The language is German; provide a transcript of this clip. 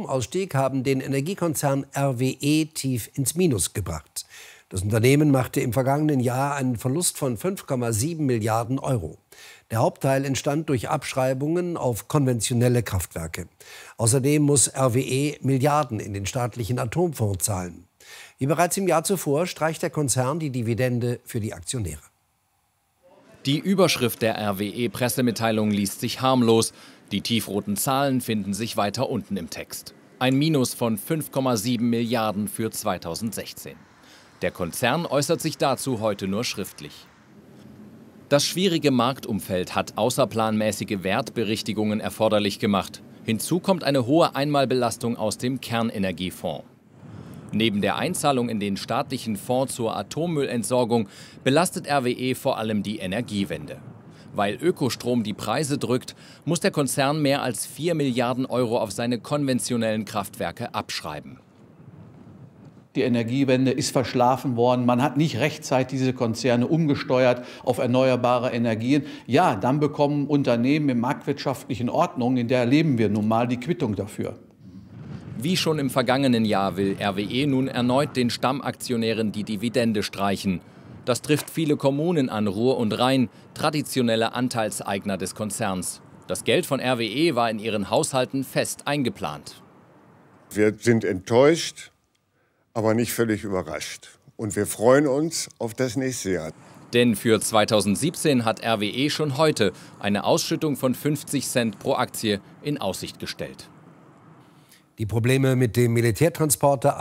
Ausstieg haben den Energiekonzern RWE tief ins Minus gebracht. Das Unternehmen machte im vergangenen Jahr einen Verlust von 5,7 Milliarden Euro. Der Hauptteil entstand durch Abschreibungen auf konventionelle Kraftwerke. Außerdem muss RWE Milliarden in den staatlichen Atomfonds zahlen. Wie bereits im Jahr zuvor streicht der Konzern die Dividende für die Aktionäre. Die Überschrift der RWE-Pressemitteilung liest sich harmlos. Die tiefroten Zahlen finden sich weiter unten im Text. Ein Minus von 5,7 Milliarden für 2016. Der Konzern äußert sich dazu heute nur schriftlich. Das schwierige Marktumfeld hat außerplanmäßige Wertberichtigungen erforderlich gemacht. Hinzu kommt eine hohe Einmalbelastung aus dem Kernenergiefonds. Neben der Einzahlung in den staatlichen Fonds zur Atommüllentsorgung belastet RWE vor allem die Energiewende. Weil Ökostrom die Preise drückt, muss der Konzern mehr als 4 Milliarden Euro auf seine konventionellen Kraftwerke abschreiben. Die Energiewende ist verschlafen worden. Man hat nicht rechtzeitig diese Konzerne umgesteuert auf erneuerbare Energien. Ja, dann bekommen Unternehmen in marktwirtschaftlichen Ordnung, in der erleben wir nun mal, die Quittung dafür. Wie schon im vergangenen Jahr will RWE nun erneut den Stammaktionären die Dividende streichen. Das trifft viele Kommunen an Ruhr und Rhein, traditionelle Anteilseigner des Konzerns. Das Geld von RWE war in ihren Haushalten fest eingeplant. Wir sind enttäuscht, aber nicht völlig überrascht. Und wir freuen uns auf das nächste Jahr. Denn für 2017 hat RWE schon heute eine Ausschüttung von 50 Cent pro Aktie in Aussicht gestellt. Die Probleme mit dem Militärtransporter